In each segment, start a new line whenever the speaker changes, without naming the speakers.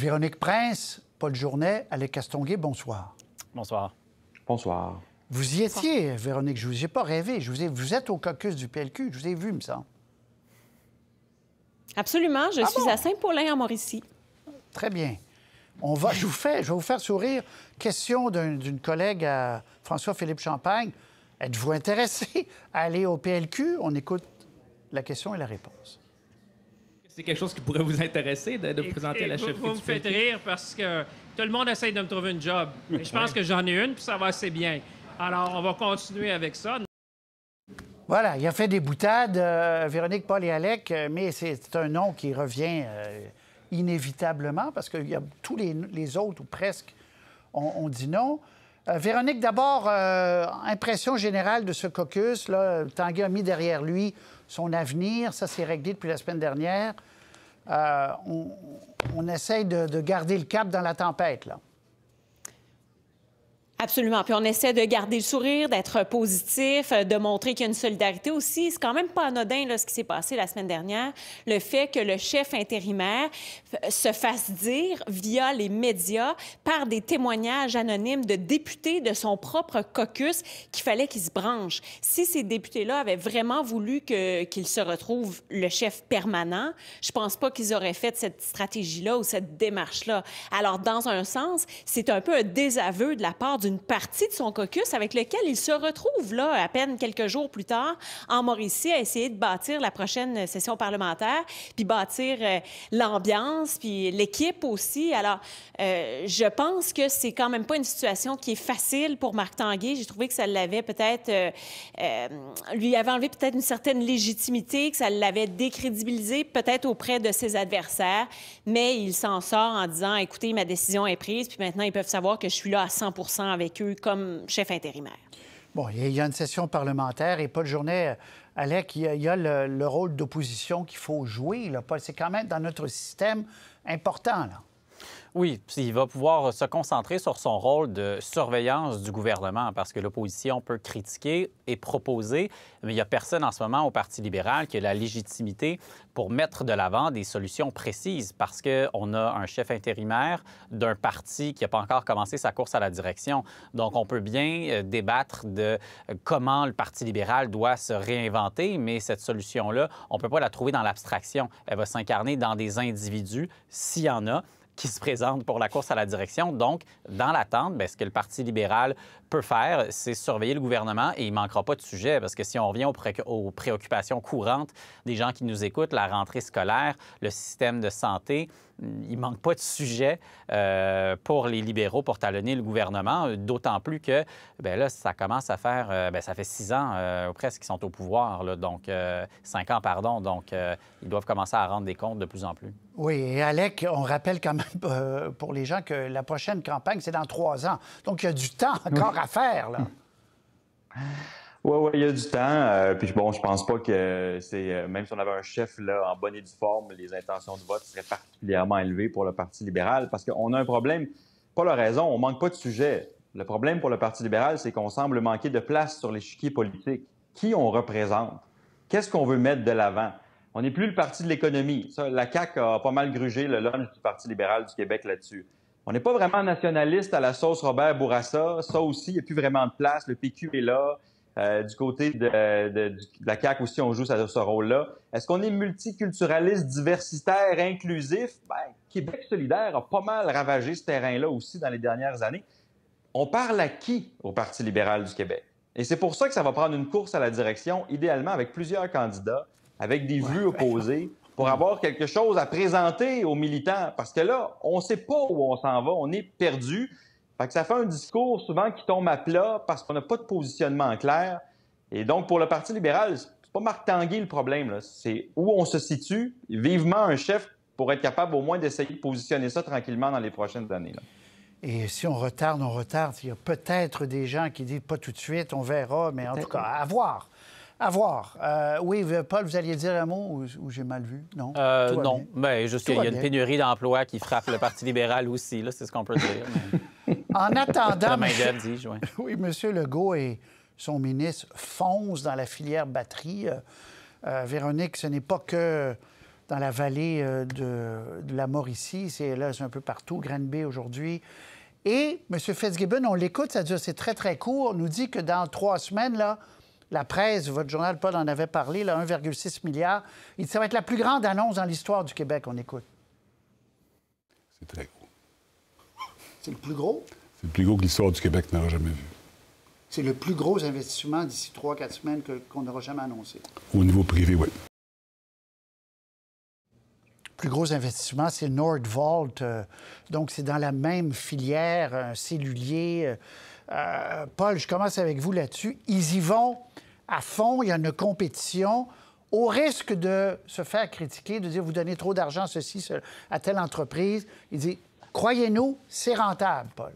Véronique Prince, Paul Journet, Alec Castonguay, bonsoir. Bonsoir. Bonsoir. Vous y étiez, Véronique, je vous ai pas rêvé. Je vous, ai, vous êtes au caucus du PLQ, je vous ai vu, me semble.
Absolument, je ah suis à Saint-Paulin, en Mauricie.
Très bien. On va, je, vous je vais vous faire sourire. Question d'une collègue à François-Philippe Champagne. Êtes-vous intéressé à aller au PLQ? On écoute la question et la réponse. C'est quelque chose qui pourrait vous intéresser de,
présenter la chef. Vous, me faites rire parce que tout le monde essaie de me trouver une job. je pense que j'en ai
une, puis ça va assez bien. Alors, on va continuer avec ça.
Voilà, il a fait des boutades, euh, Véronique, Paul et Alec, euh, mais c'est un nom qui revient euh, inévitablement parce que tous les, autres, ou presque, ont on dit non. Véronique, d'abord, impression générale de ce caucus. Là, Tanguy a mis derrière lui son avenir. Ça, s'est réglé depuis la semaine dernière. Euh, on, essaye de, de, garder le cap dans la tempête, là.
Absolument. Puis on essaie de garder le sourire, d'être positif, euh, de montrer qu'il y a une solidarité aussi. C'est quand même pas anodin là, ce qui s'est passé la semaine dernière. Le fait que le chef intérimaire euh, se fasse dire via les médias, par des témoignages anonymes de députés de son propre caucus, qu'il fallait qu'il se branche. Si ces députés-là avaient vraiment voulu qu'il se retrouve le chef permanent, je pense pas qu'ils auraient fait cette stratégie-là ou cette démarche-là. Alors, dans un sens, c'est un peu un désaveu de la part du une partie de son caucus avec lequel il se retrouve là à peine quelques jours plus tard en Mauricie à essayer de bâtir la prochaine session parlementaire, puis bâtir euh, l'ambiance, puis l'équipe aussi. Alors, euh, je pense que c'est quand même pas une situation qui est facile pour Marc Tanguay. J'ai trouvé que ça l'avait peut-être euh, lui avait enlevé peut-être une certaine légitimité, que ça l'avait décrédibilisé peut-être auprès de ses adversaires, mais il s'en sort en disant écoutez, ma décision est prise, puis maintenant ils peuvent savoir que je suis là à 100 avec eux comme chef intérimaire.
Bon, il y a une session parlementaire et Paul Journet, euh, Alec, il y a, le, rôle d'opposition qu'il faut jouer. C'est quand même dans notre système important. Là.
Oui, il va pouvoir se concentrer sur son rôle de surveillance du gouvernement parce que l'opposition peut critiquer et proposer, mais il n'y a personne en ce moment au Parti libéral qui a la légitimité pour mettre de l'avant des solutions précises parce qu'on a un chef intérimaire d'un parti qui n'a pas encore commencé sa course à la direction. Donc, on peut bien euh, débattre de euh, comment le Parti libéral doit se réinventer, mais cette solution-là, on ne peut pas la trouver dans l'abstraction. Elle va s'incarner dans des individus, s'il y en a qui se présentent pour la course à la direction. Donc, dans l'attente, ben, ce que le Parti libéral peut faire, c'est surveiller le gouvernement et il ne manquera pas de sujet parce que si on revient aux, aux, préoccupations courantes des gens qui nous écoutent, la rentrée scolaire, le système de santé, il manque pas de sujet euh, pour les libéraux pour talonner le gouvernement, d'autant plus que bien là, ça commence à faire, euh, ben ça fait six ans euh, presque qu'ils sont au pouvoir, donc cinq ans, pardon, donc ils doivent commencer à rendre des comptes de plus en plus.
Oui, et Alec, on rappelle quand même pour les gens que la prochaine campagne, c'est dans trois ans, donc il y a du temps encore à faire. Là.
Oui, ouais, il y a du temps. Euh, puis bon, je pense pas que c'est. Euh, même si on avait un chef là, en bonne et due forme, les intentions de vote seraient particulièrement élevées pour le Parti libéral parce qu'on a un problème. Pas la raison, on manque pas de sujet. Le problème pour le Parti libéral, c'est qu'on semble manquer de place sur l'échiquier politique. Qui on représente? Qu'est-ce qu'on veut mettre de l'avant? On n'est plus le parti de l'économie. la CAQ a pas mal grugé le lunch du Parti libéral du Québec là-dessus. On n'est pas vraiment nationaliste à la sauce Robert Bourassa. Ça aussi, il n'y a plus vraiment de place. Le PQ est là. Euh, du côté de, la CAQ aussi, on joue ce, ce rôle-là. Est-ce qu'on est multiculturaliste, diversitaire, inclusif? Ben, Québec solidaire a pas mal ravagé ce terrain-là aussi dans les dernières années. On parle à qui au Parti libéral du Québec? Et c'est pour ça que ça va prendre une course à la direction, idéalement avec plusieurs candidats, avec des vues opposées, pour avoir quelque chose à présenter aux militants. Parce que là, on ne sait pas où on s'en va, on est perdu que ça fait un discours souvent qui tombe à plat parce qu'on n'a pas de positionnement clair. Et donc, pour le Parti libéral, c'est pas Marc Tanguy le problème, c'est où on se situe. Vivement un chef pour être capable au moins d'essayer de positionner ça tranquillement dans les prochaines années.
Et si on retarde, on retarde. Il y a peut-être des gens qui disent pas tout de suite, on verra, mais en tout cas, à voir. À voir. Euh, oui, Paul, vous alliez dire un mot ou, j'ai mal vu? Non? Euh, non,
mais ben, juste qu'il y a une pénurie d'emplois qui frappe le Parti libéral aussi, Là, c'est ce qu'on peut dire.
en attendant... oui. oui, M. Legault et son ministre foncent dans la filière batterie. Euh, Véronique, ce n'est pas que dans la vallée de, la Mauricie, c'est là, c'est un peu partout, Granby aujourd'hui. Et M. Fitzgibbon, on l'écoute, ça dure, c'est très, très court, nous dit que dans trois semaines, là, la presse, votre journal, Paul en avait parlé, là, 1,6 milliard. Il ça va être la plus grande annonce dans l'histoire du Québec. On écoute. C'est très gros. C'est le plus gros? C'est le plus gros que l'histoire du Québec n'aura jamais vu. C'est le plus gros investissement d'ici trois, quatre semaines qu'on n'aura jamais annoncé.
Au niveau privé, oui.
Le plus gros investissement, c'est Nordvolt. Euh, donc, c'est dans la même filière, un cellulier euh, euh, Paul, je commence avec vous là-dessus. Ils y vont à fond, il y a une compétition au risque de se faire critiquer, de dire vous donnez trop d'argent ceci, à telle entreprise. Il dit croyez-nous, c'est rentable, Paul.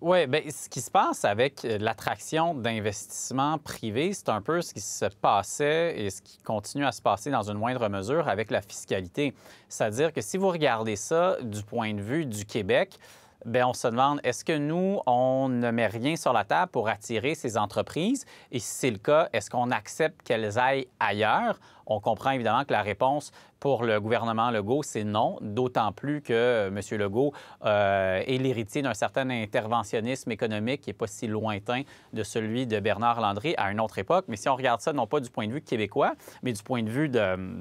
Oui, bien, ce qui se
passe avec euh, l'attraction d'investissements privés, c'est un peu ce qui se passait et ce qui continue à se passer dans une moindre mesure avec la fiscalité. C'est-à-dire que si vous regardez ça du point de vue du Québec, Bien, on se demande, est-ce que nous, on ne met rien sur la table pour attirer ces entreprises? Et si c'est le cas, est-ce qu'on accepte qu'elles aillent ailleurs? On comprend évidemment que la réponse pour le gouvernement Legault, c'est non, d'autant plus que M. Legault euh, est l'héritier d'un certain interventionnisme économique qui n'est pas si lointain de celui de Bernard Landry à une autre époque. Mais si on regarde ça non pas du point de vue québécois, mais du point de vue global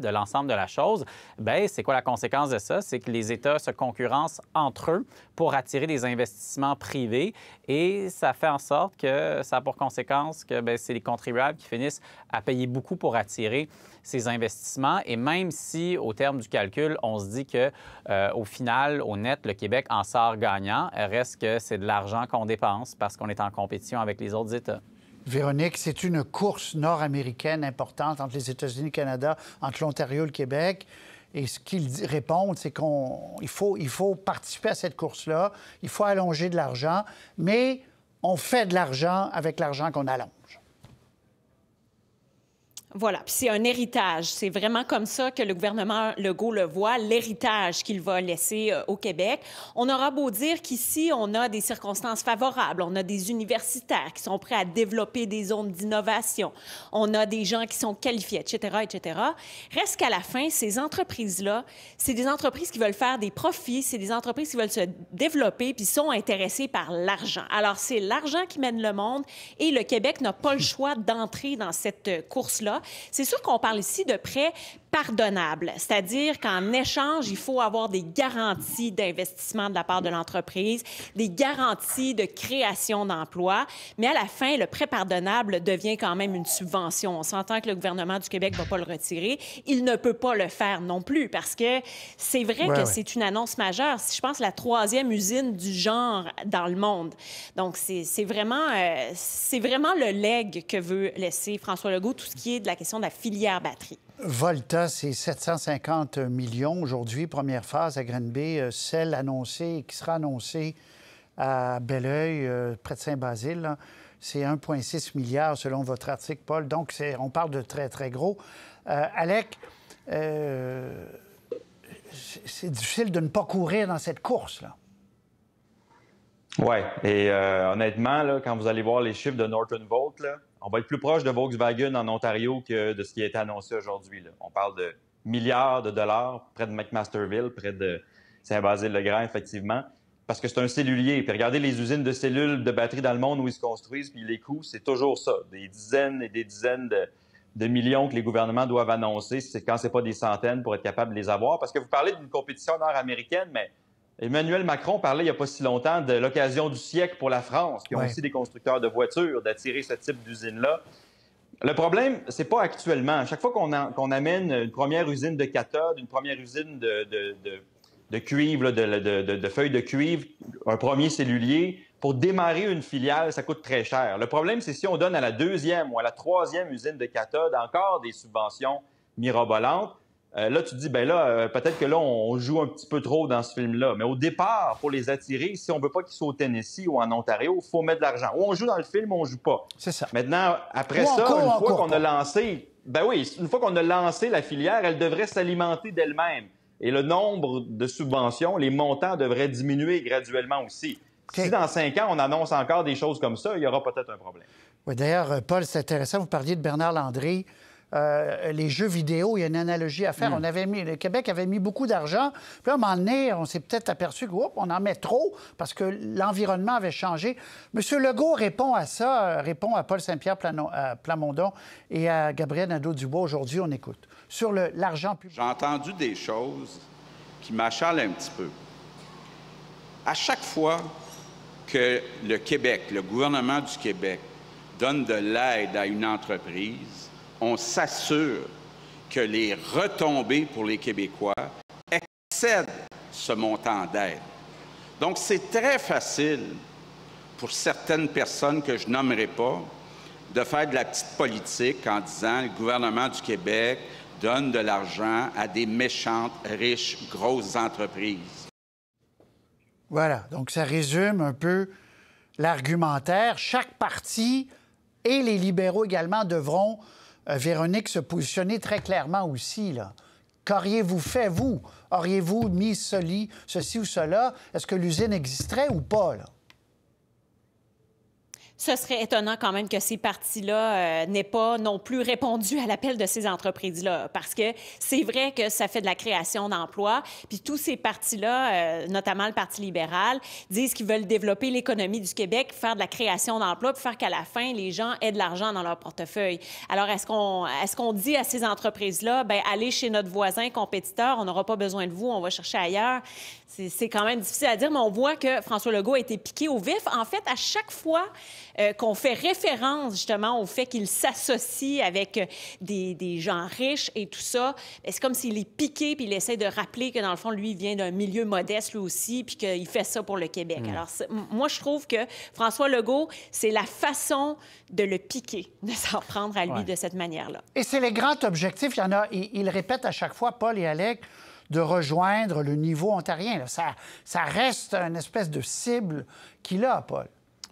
de l'ensemble de la chose, ben c'est quoi la conséquence de ça? C'est que les États se concurrencent entre eux pour attirer des investissements privés et ça fait en sorte que ça a pour conséquence que ben, c'est les contribuables qui finissent à payer beaucoup pour attirer ces investissements. Et même si, au terme du calcul, on se dit que euh, au final, au net, le Québec en sort gagnant, reste que c'est de l'argent qu'on dépense parce qu'on est en compétition avec les autres États.
Véronique, c'est une course nord-américaine importante entre les États-Unis, le Canada, entre l'Ontario et le Québec. Et ce qu'ils répondent, c'est qu'il faut, il faut participer à cette course-là, il faut allonger de l'argent, mais on fait de l'argent avec l'argent qu'on allonge.
Voilà, puis c'est un héritage. C'est vraiment comme ça que le gouvernement Legault le voit, l'héritage qu'il va laisser euh, au Québec. On aura beau dire qu'ici, on a des circonstances favorables. On a des universitaires qui sont prêts à développer des zones d'innovation. On a des gens qui sont qualifiés, etc., etc. Reste qu'à la fin, ces entreprises-là, c'est des entreprises qui veulent faire des profits, c'est des entreprises qui veulent se développer, puis sont intéressées par l'argent. Alors, c'est l'argent qui mène le monde et le Québec n'a pas le choix d'entrer dans cette euh, course-là. C'est sûr qu'on parle ici de prêt pardonnable c'est-à-dire qu'en échange, il faut avoir des garanties d'investissement de la part de l'entreprise, des garanties de création d'emplois, mais à la fin, le prêt pardonnable devient quand même une subvention. On s'entend que le gouvernement du Québec ne va pas le retirer. Il ne peut pas le faire non plus parce que c'est vrai que c'est une annonce majeure. je pense la troisième usine du genre dans le monde. Donc, c'est vraiment, euh, vraiment le leg que veut laisser François Legault, tout ce qui est de la question de la filière batterie.
Volta, c'est 750 millions aujourd'hui, première phase à Grenby, euh, celle annoncée qui sera annoncée à Belleuil, euh, près de Saint-Basile. C'est 1,6 milliard selon votre article, Paul. Donc, on parle de très, très gros. Euh, Alec, c'est difficile de ne pas courir dans cette course, là.
Oui, et honnêtement, quand vous allez voir les chiffres de Northern Volt, là, on va être plus proche de Volkswagen en Ontario que de ce qui a été annoncé aujourd'hui. On parle de milliards de dollars près de McMasterville, près de Saint-Basile-le-Grand, effectivement, parce que c'est un cellulier. Puis regardez les usines de cellules de batteries dans le monde où ils se construisent, puis les coûts, c'est toujours ça. Des dizaines et des dizaines de, millions que les gouvernements doivent annoncer, quand ce n'est pas des centaines pour être capable de les avoir. Parce que vous parlez d'une compétition nord-américaine, mais Emmanuel Macron parlait il n'y a pas si longtemps de l'occasion du siècle pour la France, qui ont aussi des constructeurs de voitures, d'attirer ce type d'usine-là. Le problème, c'est pas actuellement. À chaque fois qu'on amène une première usine de cathode, une première usine de, de cuivre, de, feuilles de cuivre, un premier cellulier, pour démarrer une filiale, ça coûte très cher. Le problème, c'est si on donne à la deuxième ou à la troisième usine de cathode encore des subventions mirobolantes, euh, là, tu dis, ben là, euh, peut-être que là, on joue un petit peu trop dans ce film-là. Mais au départ, pour les attirer, si on veut pas qu'ils soient au Tennessee ou en Ontario, il faut mettre de l'argent. Ou on joue dans le film ou on joue pas. C'est ça. Maintenant, après ça, une fois qu'on a lancé, ben oui, une fois qu'on a lancé la filière, elle devrait s'alimenter d'elle-même. Et le nombre de subventions, les montants devraient diminuer graduellement aussi. Si dans cinq ans, on annonce encore des choses comme ça, il y aura peut-être un problème.
Oui, d'ailleurs, Paul, c'est intéressant. Vous parliez de Bernard Landry. Euh, les jeux vidéo, il y a une analogie à faire. Hmm. On avait mis, le Québec avait mis beaucoup d'argent. Puis on à un moment on s'est peut-être aperçu qu'on en met trop parce que l'environnement avait changé. Monsieur Legault répond à ça, euh, répond à Paul Saint-Pierre euh, Plamondon et à Gabriel Nadeau-Dubois aujourd'hui. On écoute. Sur l'argent public.
J'ai entendu des choses qui m'achalent un petit peu. À chaque fois que le Québec, le gouvernement du Québec, donne de l'aide à une entreprise, on s'assure que les retombées pour les Québécois excèdent ce montant d'aide. Donc, c'est très facile pour certaines personnes que je nommerai pas de faire de la petite politique en disant le gouvernement du Québec donne de l'argent à des méchantes, riches, grosses entreprises.
Voilà, donc ça résume un peu l'argumentaire. Chaque parti et les libéraux également devront euh, Véronique se positionnait très clairement aussi, Qu'auriez-vous fait, vous? Auriez-vous mis ce lit, ceci ou cela? Est-ce que l'usine existerait ou pas,
ce serait étonnant quand même que ces partis-là euh, n'aient pas non plus répondu à l'appel de ces entreprises-là, parce que c'est vrai que ça fait de la création d'emplois. Puis tous ces partis-là, euh, notamment le Parti libéral, disent qu'ils veulent développer l'économie du Québec, faire de la création d'emplois, pour faire qu'à la fin, les gens aient de l'argent dans leur portefeuille. Alors, est-ce qu'on est dit à ces entreprises-là, ben allez chez notre voisin compétiteur, on n'aura pas besoin de vous, on va chercher ailleurs? C'est quand même difficile à dire, mais on voit que François Legault a été piqué au vif. En fait, à chaque fois euh, qu'on fait référence justement au fait qu'il s'associe avec euh, des, gens riches et tout ça, ben, c'est comme s'il est piqué puis il essaie de rappeler que dans le fond, lui, il vient d'un milieu modeste lui aussi puis qu'il fait ça pour le Québec. Mm. Alors, moi, je trouve que François Legault, c'est la façon de le piquer, de s'en prendre à lui de cette manière-là.
Et c'est les grands objectifs. Il y en a, il, il répète à chaque fois, Paul et Alec de rejoindre le niveau ontarien. Ça, reste une espèce de cible qu'il a, Paul.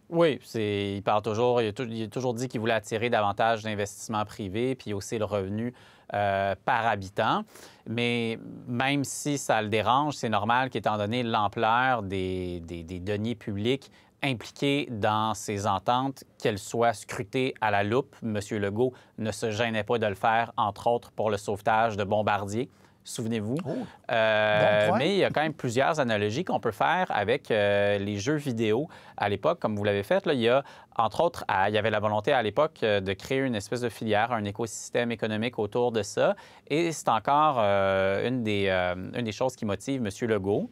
Oui, c'est, il parle toujours, il a, toujours dit qu'il voulait attirer davantage d'investissements privés, puis aussi le revenu euh, par habitant. Mais même si ça le dérange, c'est normal qu'étant donné l'ampleur des, deniers publics impliqués dans ces ententes, qu'elles soient scrutées à la loupe. M. Legault ne se gênait pas de le faire, entre autres pour le sauvetage de Bombardier souvenez-vous. Oh. Euh, mais il y a quand même plusieurs analogies qu'on peut faire avec euh, les jeux vidéo à l'époque, comme vous l'avez fait, il y a, entre autres, il y avait la volonté à l'époque euh, de créer une espèce de filière, un écosystème économique autour de ça. Et c'est encore euh, une, des, euh, des choses qui motive M. Legault.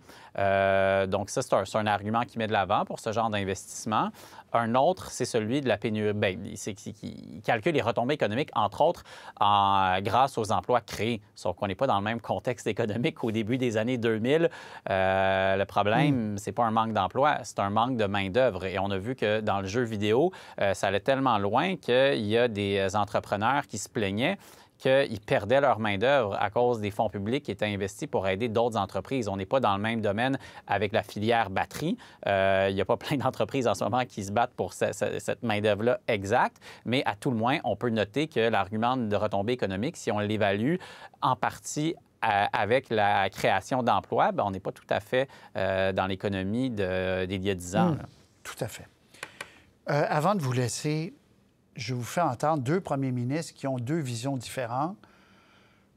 donc, ça, c'est un, argument qui met de l'avant pour ce genre d'investissement. Un autre, c'est celui de la pénurie. Bien, c'est qui calcule les retombées économiques, entre autres, en, grâce aux emplois créés. Sauf qu'on n'est pas dans le même contexte économique qu'au début des années 2000. le problème, ce hmm. c'est pas un manque d'emploi, c'est un manque de main et on a vu que dans le jeu vidéo, euh, ça allait tellement loin qu'il y a des euh, entrepreneurs qui se plaignaient qu'ils perdaient leur main-d'œuvre à cause des fonds publics qui étaient investis pour aider d'autres entreprises. On n'est pas dans le même domaine avec la filière batterie. Euh, il n'y a pas plein d'entreprises en ce moment qui se battent pour cette main-d'œuvre-là exacte, mais à tout le moins, on peut noter que l'argument de retombée économique, si on l'évalue en partie avec la création d'emplois, ben, on n'est pas tout à fait dans l'économie des d'il 10 ans. Hmm.
Tout à fait. Euh, avant de vous laisser, je vous fais entendre deux premiers ministres qui ont deux visions différentes.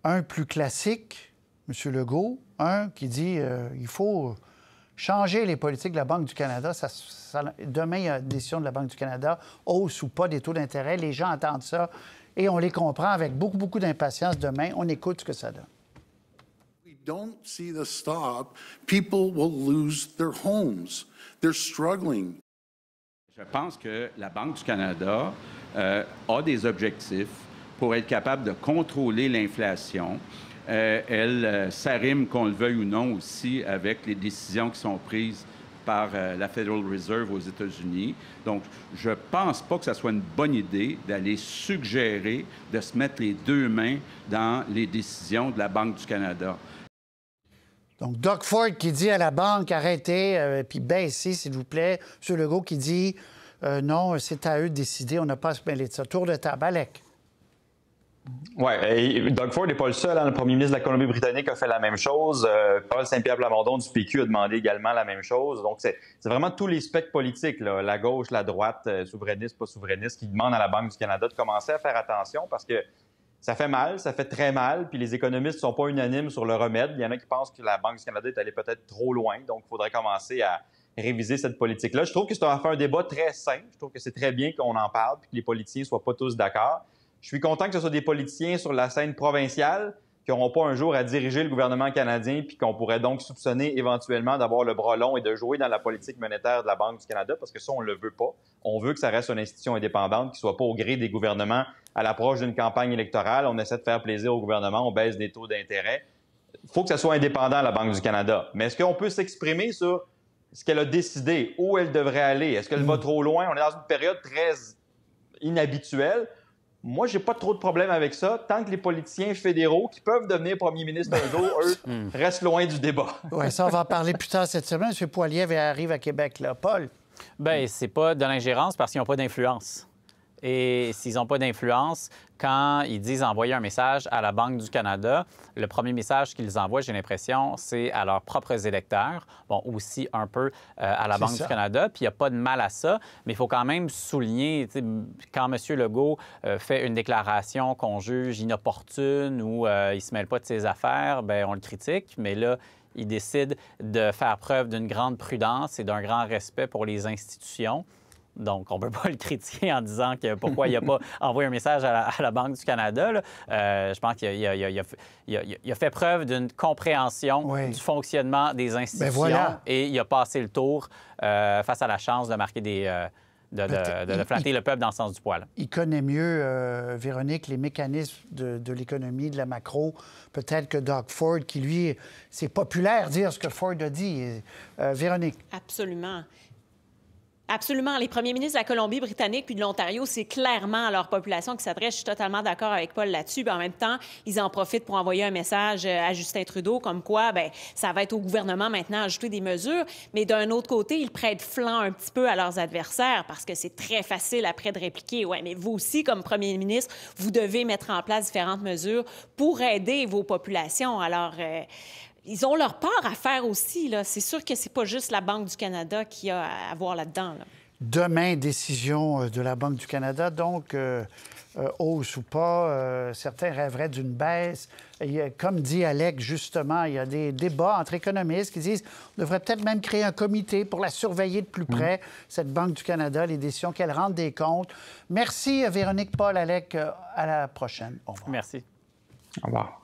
Un plus classique, M. Legault, un qui dit euh, il faut changer les politiques de la Banque du Canada. demain, il y a une décision de la Banque du Canada, hausse ou pas des taux d'intérêt. Les gens entendent ça et on les comprend avec beaucoup, beaucoup d'impatience demain. On écoute ce que ça donne stop,
Je pense que la Banque du Canada euh, a des objectifs pour être capable de contrôler l'inflation. Euh, elle euh, s'arrime, qu'on le veuille ou non, aussi avec les décisions qui sont prises par la Federal Reserve aux États-Unis. Donc, je ne pense pas que ce soit une bonne idée d'aller suggérer de se mettre les deux mains dans les décisions de la Banque du Canada.
Donc, Doug Ford qui dit à la banque arrêtez, et euh, puis baissez, s'il vous plaît. M. Legault qui dit euh, non, c'est à eux de décider, on n'a pas à se mêler de ça. Tour de table, Alec.
Oui, Doug Ford n'est pas le seul. Hein. Le premier ministre de la Colombie-Britannique a fait la même chose. Euh, Paul Saint-Pierre Plamondon du PQ a demandé également la même chose. Donc, c'est vraiment tous les spectres politiques, la gauche, la droite, souverainiste, pas souverainiste, qui demandent à la Banque du Canada de commencer à faire attention parce que ça fait mal, ça fait très mal, puis les économistes sont pas unanimes sur le remède. Il y en a qui pensent que la Banque du Canada est allée peut-être trop loin, donc il faudrait commencer à réviser cette politique-là. Je trouve que c'est un, un débat très sain. Je trouve que c'est très bien qu'on en parle, puis que les politiciens ne soient pas tous d'accord. Je suis content que ce soit des politiciens sur la scène provinciale, qui n'auront pas un jour à diriger le gouvernement canadien, puis qu'on pourrait donc soupçonner éventuellement d'avoir le bras long et de jouer dans la politique monétaire de la Banque du Canada, parce que ça, on ne le veut pas. On veut que ça reste une institution indépendante qui ne soit pas au gré des gouvernements à l'approche d'une campagne électorale. On essaie de faire plaisir au gouvernement, on baisse des taux d'intérêt. Il faut que ça soit indépendant, la Banque du Canada. Mais est-ce qu'on peut s'exprimer sur ce qu'elle a décidé, où elle devrait aller? Est-ce qu'elle va hmm. trop loin? On est dans une période très inhabituelle moi, j'ai pas trop de problème avec ça, tant que les politiciens fédéraux qui peuvent devenir premier ministre un jour, eux, hmm. restent loin
du débat.
oui, ça, on va en parler plus tard cette semaine. M. Poiliev arrive à Québec, là. Paul?
Bien, c'est pas de l'ingérence parce qu'ils n'ont pas d'influence et s'ils n'ont pas d'influence, quand ils disent envoyer un message à la Banque du Canada, le premier message qu'ils envoient, j'ai l'impression, c'est à leurs propres électeurs, bon, aussi un peu euh, à la Banque du Canada, puis il n'y a pas de mal à ça, mais il faut quand même souligner, quand M. Legault euh, fait une déclaration qu'on juge inopportune ou euh, il ne se mêle pas de ses affaires, bien, on le critique, mais là, il décide de faire preuve d'une grande prudence et d'un grand respect pour les institutions. Donc, on ne peut pas le critiquer en disant que pourquoi il n'a pas envoyé un message à la, Banque du Canada. Euh, je pense qu'il a, fait preuve d'une compréhension du fonctionnement des ben institutions et il a passé le tour euh, face à la chance de marquer des... Euh, de, ben, flatter le peuple dans le sens du poil.
Il connaît mieux, Véronique, les mécanismes de, l'économie, de la macro, peut-être que Doug Ford, qui lui, c'est populaire dire ce que Ford a dit. Véronique.
Absolument. Absolument. Les premiers ministres de la Colombie-Britannique puis de l'Ontario, c'est clairement leur population qui s'adresse. Je suis totalement d'accord avec Paul là-dessus. en même temps, ils en profitent pour envoyer un message euh, à Justin Trudeau comme quoi, ben, ça va être au gouvernement maintenant d'ajouter des mesures. Mais d'un autre côté, ils prêtent flanc un petit peu à leurs adversaires parce que c'est très facile après de répliquer. Ouais, mais vous aussi, comme premier ministre, vous devez mettre en place différentes mesures pour aider vos populations. Alors, euh, ils ont leur part à faire aussi. C'est sûr que c'est pas juste la Banque du Canada qui a à voir là-dedans.
Demain, décision euh, de la Banque du Canada. Donc, euh, euh, hausse ou pas, certains rêveraient d'une baisse. comme dit Alec, justement, il y a des débats entre économistes qui disent qu'on devrait peut-être même créer un comité pour la surveiller de plus mm. près, cette Banque du Canada, les décisions qu'elle rende des comptes. Merci, Véronique, Paul, Alec. À la prochaine. Au revoir. Merci. Au revoir.